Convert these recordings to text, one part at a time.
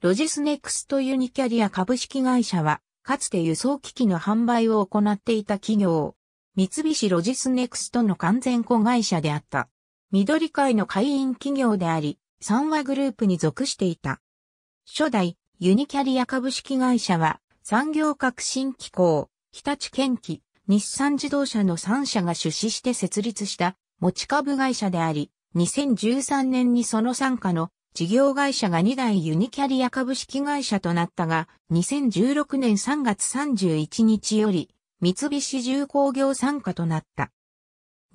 ロジスネクストユニキャリア株式会社は、かつて輸送機器の販売を行っていた企業、三菱ロジスネクストの完全子会社であった。緑会の会員企業であり、三和グループに属していた。初代、ユニキャリア株式会社は、産業革新機構、日立建機、日産自動車の3社が出資して設立した持ち株会社であり、2013年にその参加の事業会社が2代ユニキャリア株式会社となったが、2016年3月31日より、三菱重工業参加となった。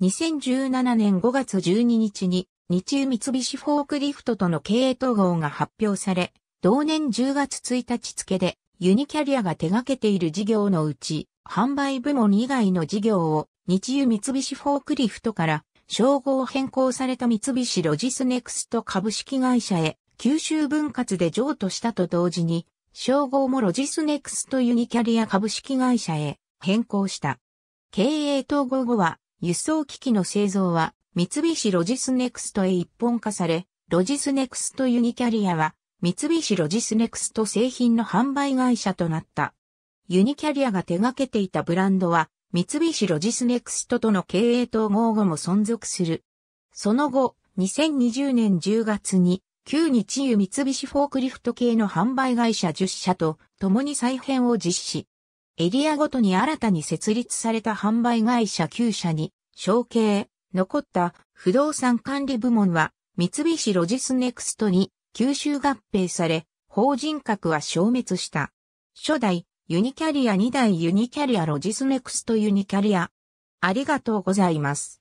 2017年5月12日に、日中三菱フォークリフトとの経営統合が発表され、同年10月1日付で、ユニキャリアが手掛けている事業のうち、販売部門以外の事業を日中三菱フォークリフトから称号変更された三菱ロジスネクスト株式会社へ九州分割で譲渡したと同時に、称号もロジスネクストユニキャリア株式会社へ変更した。経営統合後は、輸送機器の製造は三菱ロジスネクストへ一本化され、ロジスネクストユニキャリアは三菱ロジスネクスト製品の販売会社となった。ユニキャリアが手掛けていたブランドは三菱ロジスネクストとの経営統合後も存続する。その後、2020年10月に、旧日油三菱フォークリフト系の販売会社10社と共に再編を実施。エリアごとに新たに設立された販売会社9社に、承継、残った不動産管理部門は三菱ロジスネクストに吸収合併され、法人格は消滅した。初代ユニキャリア2台ユニキャリアロジスネクストユニキャリア。ありがとうございます。